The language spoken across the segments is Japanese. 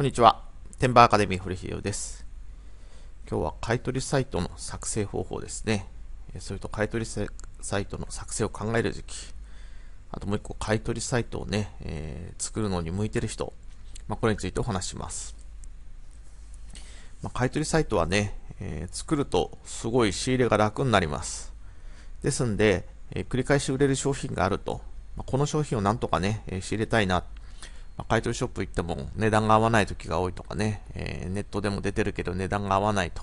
こんにちは。テンバーアカデミー堀秀夫です。今日は買取サイトの作成方法ですね。それと買取サイトの作成を考える時期。あともう一個買取サイトをね、えー、作るのに向いてる人。まあ、これについてお話します。まあ、買取サイトはね、えー、作るとすごい仕入れが楽になります。ですんで、えー、繰り返し売れる商品があると、まあ、この商品をなんとかね、え仕入れたいな買取ショップ行っても値段が合わない時が多いとかね、えー、ネットでも出てるけど値段が合わないと。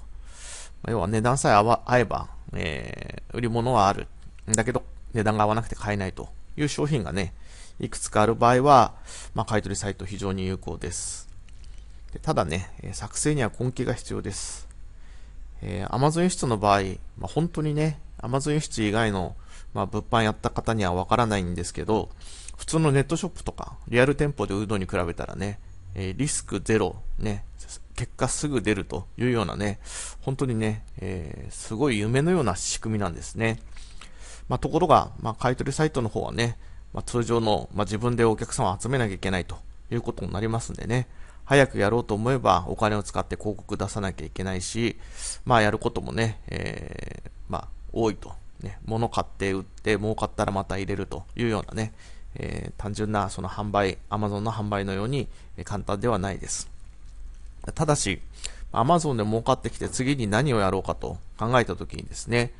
要は値段さえ合えば、えー、売り物はある。だけど値段が合わなくて買えないという商品がね、いくつかある場合は、まあ、買取サイト非常に有効です。でただね、作成には根気が必要です。えー、Amazon 輸出の場合、まあ、本当にね、Amazon 輸出以外の、まあ、物販やった方にはわからないんですけど、普通のネットショップとか、リアル店舗で売るのに比べたらね、えリスクゼロ、ね、結果すぐ出るというようなね、本当にね、えー、すごい夢のような仕組みなんですね。まあ、ところが、まあ、買取サイトの方はね、まあ、通常の、ま自分でお客さんを集めなきゃいけないということになりますんでね、早くやろうと思えばお金を使って広告出さなきゃいけないし、まあ、やることもね、えー、ま多いと。ね、物買って売って儲かったらまた入れるというようなね、えー、単純なその販売、Amazon の販売のように簡単ではないです。ただし、Amazon で儲かってきて次に何をやろうかと考えた時にですね、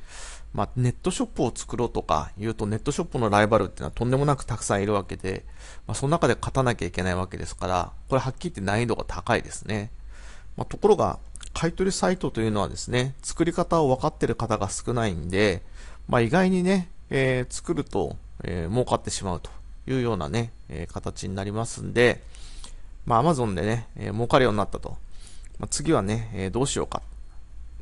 まあ、ネットショップを作ろうとか言うとネットショップのライバルっていうのはとんでもなくたくさんいるわけで、まあ、その中で勝たなきゃいけないわけですから、これはっきり言って難易度が高いですね。まあ、ところが、買取サイトというのはですね、作り方を分かってる方が少ないんで、まあ、意外にね、えー、作ると、えー、儲かってしまうというようなね、えー、形になりますんで、まあ Amazon でね、えー、儲かるようになったと。まあ、次はね、えー、どうしようか。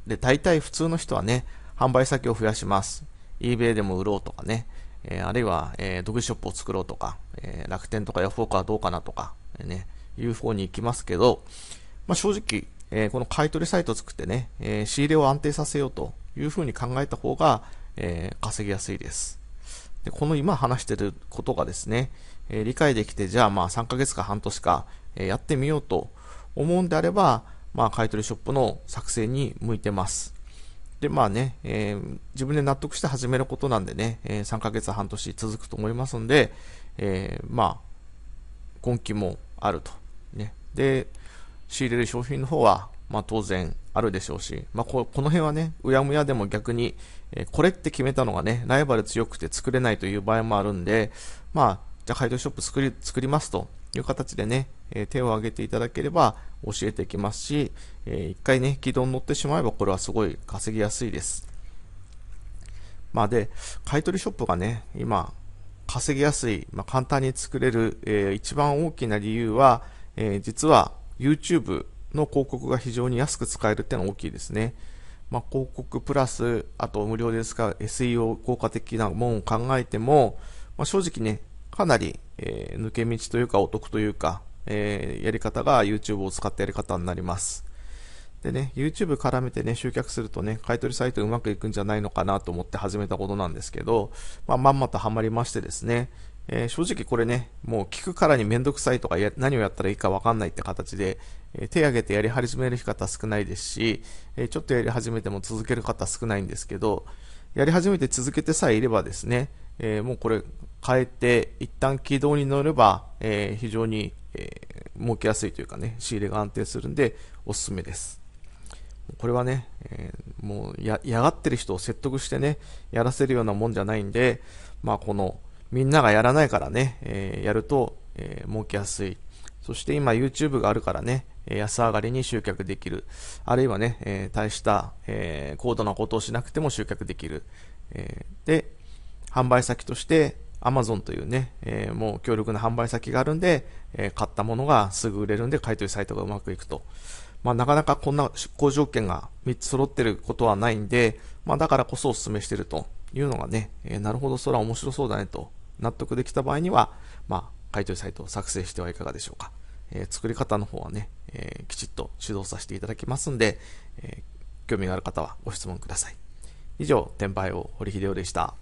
で、大体普通の人はね、販売先を増やします。eBay でも売ろうとかね、えー、あるいは、えー、独自ショップを作ろうとか、えー、楽天とかヤフオクはどうかなとか、えー、ね、いう方に行きますけど、まあ、正直、えー、この買い取りサイトを作ってね、えー、仕入れを安定させようというふうに考えた方が、えー、稼ぎやすいです。でこの今話してることがですね、え理解できて、じゃあまあ3ヶ月か半年か、えやってみようと思うんであれば、まあ買取ショップの作成に向いてます。で、まあね、えー、自分で納得して始めることなんでね、えー、3ヶ月半年続くと思いますんで、えー、まあ、今期もあると。ね。で、仕入れる商品の方はまあ、当然あるでしょうし、まあ、この辺はね、うやむやでも逆に、えこれって決めたのがね、ライバル強くて作れないという場合もあるんで、まあ、じゃあ、ハイドショップ作り、作りますという形でね、え手を挙げていただければ教えていきますし、えー、一回ね、軌道に乗ってしまえばこれはすごい稼ぎやすいです。まあで、買取ショップがね、今、稼ぎやすい、まあ、簡単に作れる、えー、一番大きな理由は、えー、実は YouTube の広告が非常に安く使えるっていうのは大きいですね。まあ、広告プラス、あと無料ですう SEO 効果的なものを考えても、まあ、正直ね、かなり、えー、抜け道というかお得というか、えー、やり方が YouTube を使ったやり方になります。でね、YouTube 絡めてね、集客するとね、買取サイトうまくいくんじゃないのかなと思って始めたことなんですけど、まあ、まんまとハマりましてですね、えー、正直これね、もう聞くからにめんどくさいとか何をやったらいいかわかんないって形で、えー、手挙げてやり始める方少ないですし、えー、ちょっとやり始めても続ける方少ないんですけど、やり始めて続けてさえいればですね、えもうこれ変えて一旦軌道に乗れば、え非常に、え儲けやすいというかね、仕入れが安定するんでおすすめです。これはね、えー、もうや、嫌がってる人を説得してね、やらせるようなもんじゃないんで、まあこの、みんながやらないからね、えー、やると、えー、儲けやすい。そして今 YouTube があるからね、安上がりに集客できる。あるいはね、えー、大した、えー、高度なことをしなくても集客できる。えー、で、販売先として Amazon というね、えもう強力な販売先があるんで、え買ったものがすぐ売れるんで買い取りサイトがうまくいくと。まあ、なかなかこんな出向条件が3つ揃ってることはないんで、まあ、だからこそお勧めしてると。いうのがね、えー、なるほど、それは面白そうだねと納得できた場合には、まあ、買取サイトを作成してはいかがでしょうか。えー、作り方の方はね、えー、きちっと指導させていただきますんで、え興味がある方はご質問ください。以上、転売王堀秀夫でした。